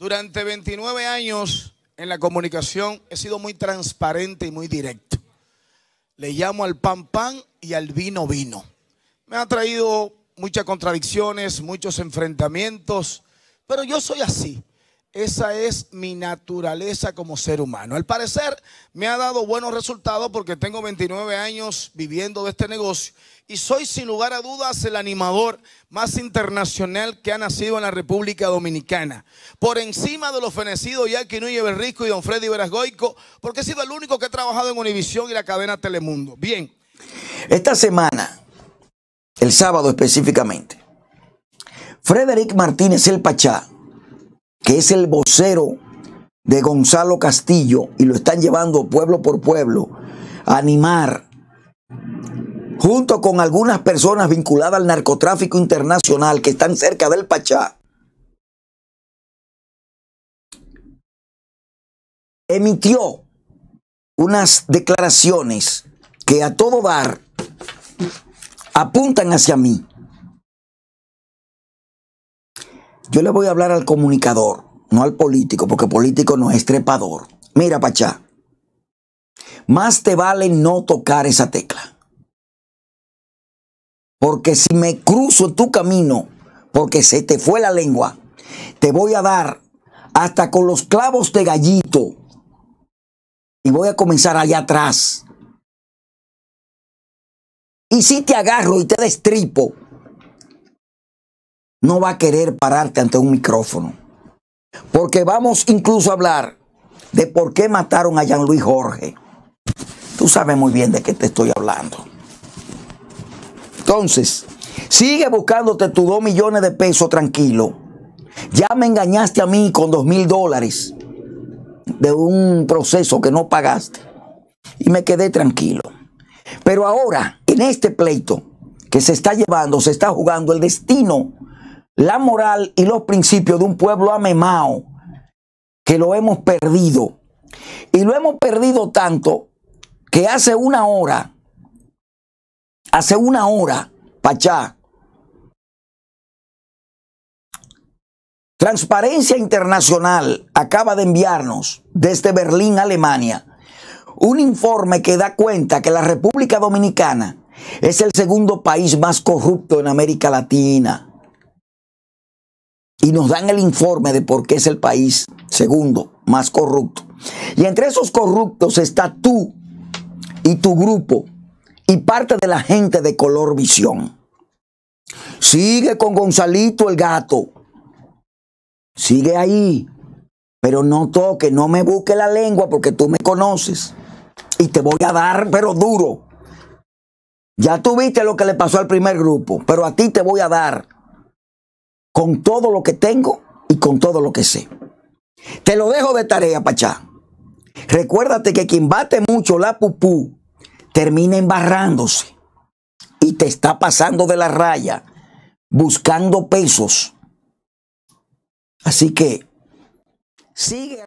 Durante 29 años en la comunicación he sido muy transparente y muy directo. Le llamo al pan pan y al vino vino. Me ha traído muchas contradicciones, muchos enfrentamientos, pero yo soy así. Esa es mi naturaleza como ser humano. Al parecer me ha dado buenos resultados porque tengo 29 años viviendo de este negocio y soy sin lugar a dudas el animador más internacional que ha nacido en la República Dominicana. Por encima de los fenecidos Jackie Núñez Berrisco y Don Freddy Verasgoico, porque he sido el único que ha trabajado en Univisión y la cadena Telemundo. Bien. Esta semana, el sábado específicamente, Frederick Martínez el Pachá que es el vocero de Gonzalo Castillo y lo están llevando pueblo por pueblo a animar, junto con algunas personas vinculadas al narcotráfico internacional que están cerca del Pachá, emitió unas declaraciones que a todo dar apuntan hacia mí. Yo le voy a hablar al comunicador, no al político, porque político no es trepador. Mira, Pachá, más te vale no tocar esa tecla. Porque si me cruzo tu camino, porque se te fue la lengua, te voy a dar hasta con los clavos de gallito. Y voy a comenzar allá atrás. Y si te agarro y te destripo, no va a querer pararte ante un micrófono. Porque vamos incluso a hablar de por qué mataron a Jean Luis Jorge. Tú sabes muy bien de qué te estoy hablando. Entonces, sigue buscándote tus dos millones de pesos tranquilo. Ya me engañaste a mí con dos mil dólares de un proceso que no pagaste. Y me quedé tranquilo. Pero ahora, en este pleito que se está llevando, se está jugando el destino la moral y los principios de un pueblo amemao que lo hemos perdido. Y lo hemos perdido tanto que hace una hora, hace una hora, Pachá, Transparencia Internacional acaba de enviarnos desde Berlín, Alemania, un informe que da cuenta que la República Dominicana es el segundo país más corrupto en América Latina y nos dan el informe de por qué es el país segundo más corrupto. Y entre esos corruptos está tú y tu grupo y parte de la gente de color visión. Sigue con Gonzalito el gato. Sigue ahí. Pero no toque, no me busque la lengua porque tú me conoces. Y te voy a dar, pero duro. Ya tuviste lo que le pasó al primer grupo, pero a ti te voy a dar con todo lo que tengo y con todo lo que sé. Te lo dejo de tarea, Pachá. Recuérdate que quien bate mucho la pupú termina embarrándose y te está pasando de la raya buscando pesos. Así que sigue.